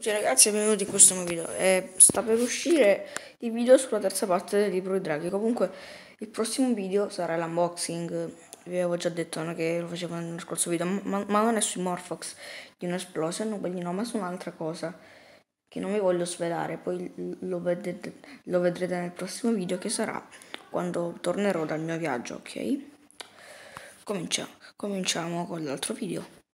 Ciao ragazzi e benvenuti in questo nuovo video eh, Sta per uscire il video sulla terza parte del libro di Draghi Comunque il prossimo video sarà l'unboxing Vi avevo già detto no, che lo facevo nello scorso video ma, ma, non è sui Morphox di Explosion Quindi no ma su un'altra cosa Che non vi voglio svelare Poi lo vedrete, lo vedrete nel prossimo video che sarà quando tornerò dal mio viaggio ok? Cominciamo, cominciamo con l'altro video